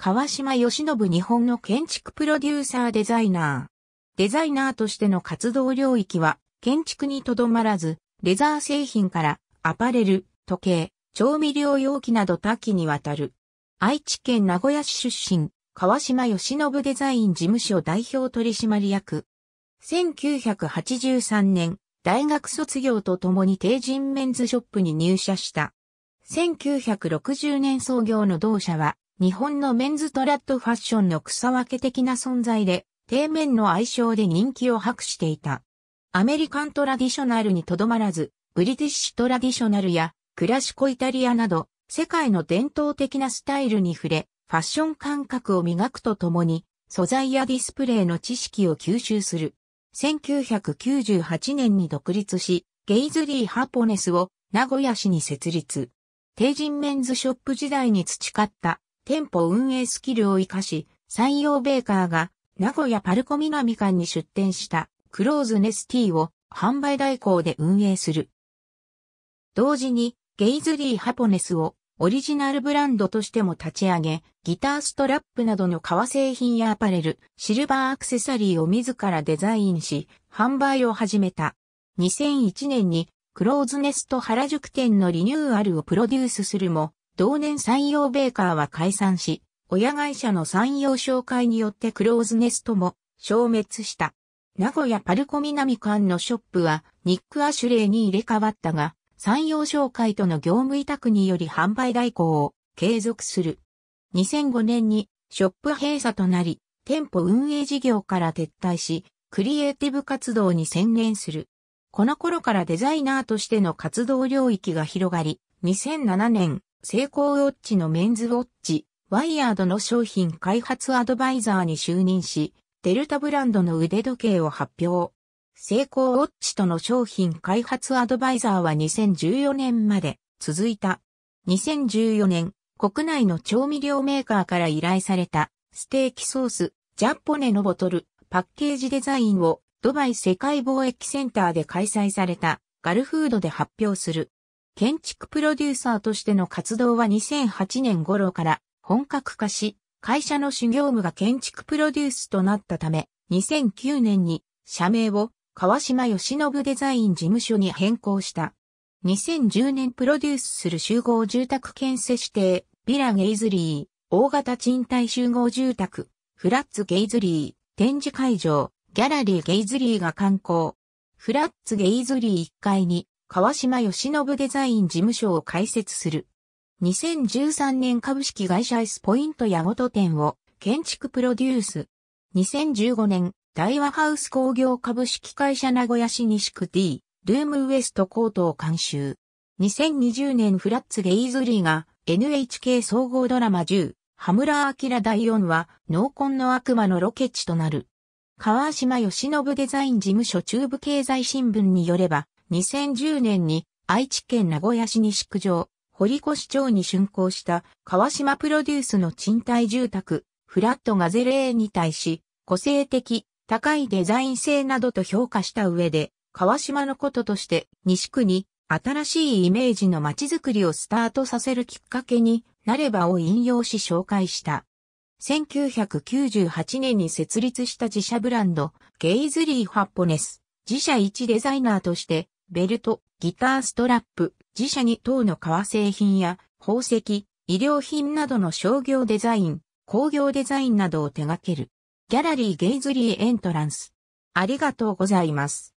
川島義信日本の建築プロデューサーデザイナー。デザイナーとしての活動領域は、建築にとどまらず、レザー製品からアパレル、時計、調味料容器など多岐にわたる。愛知県名古屋市出身、川島義信デザイン事務所代表取締役。1983年、大学卒業とともに定人メンズショップに入社した。1960年創業の同社は、日本のメンズトラッドファッションの草分け的な存在で、底面の愛称で人気を博していた。アメリカントラディショナルにとどまらず、ブリティッシュトラディショナルやクラシコイタリアなど、世界の伝統的なスタイルに触れ、ファッション感覚を磨くとともに、素材やディスプレイの知識を吸収する。1998年に独立し、ゲイズリー・ハポネスを名古屋市に設立。帝人メンズショップ時代に培った店舗運営スキルを活かし、採用ベーカーが名古屋パルコ南館に出店したクローズネスティーを販売代行で運営する。同時にゲイズリーハポネスをオリジナルブランドとしても立ち上げ、ギターストラップなどの革製品やアパレル、シルバーアクセサリーを自らデザインし、販売を始めた。2001年にクローズネスト原宿店のリニューアルをプロデュースするも、同年山陽ベーカーは解散し、親会社の山陽紹介によってクローズネストも消滅した。名古屋パルコ南館のショップはニック・アシュレイに入れ替わったが、山陽商会との業務委託により販売代行を継続する。2005年にショップ閉鎖となり、店舗運営事業から撤退し、クリエイティブ活動に専念する。この頃からデザイナーとしての活動領域が広がり、2007年、セイコーウォッチのメンズウォッチ、ワイヤードの商品開発アドバイザーに就任し、デルタブランドの腕時計を発表。セイコーウォッチとの商品開発アドバイザーは2014年まで続いた。2014年、国内の調味料メーカーから依頼されたステーキソース、ジャッポネのボトル、パッケージデザインをドバイ世界貿易センターで開催されたガルフードで発表する。建築プロデューサーとしての活動は2008年頃から本格化し、会社の主業務が建築プロデュースとなったため、2009年に社名を川島義信デザイン事務所に変更した。2010年プロデュースする集合住宅建設指定、ビラ・ゲイズリー、大型賃貸集合住宅、フラッツ・ゲイズリー、展示会場、ギャラリー・ゲイズリーが観光。フラッツ・ゲイズリー1階に川島義信デザイン事務所を開設する。2013年株式会社 S ポイントゴト店を建築プロデュース。2015年、大和ハウス工業株式会社名古屋市西区 D、ルームウエストコートを監修。2020年フラッツ・ゲイズリーが NHK 総合ドラマ10、羽村明第4話、濃紺の悪魔のロケ地となる。川島義信デザイン事務所中部経済新聞によれば、2010年に愛知県名古屋市西区上、堀越町に竣工した川島プロデュースの賃貸住宅、フラットガゼレーに対し、個性的、高いデザイン性などと評価した上で、川島のこととして西区に新しいイメージの街づくりをスタートさせるきっかけになればを引用し紹介した。1998年に設立した自社ブランド、ゲイズリー・ハッポネス、自社一デザイナーとしてベルト、ギターストラップ、自社に等の革製品や宝石、医療品などの商業デザイン、工業デザインなどを手掛ける。ギャラリーゲイズリーエントランス。ありがとうございます。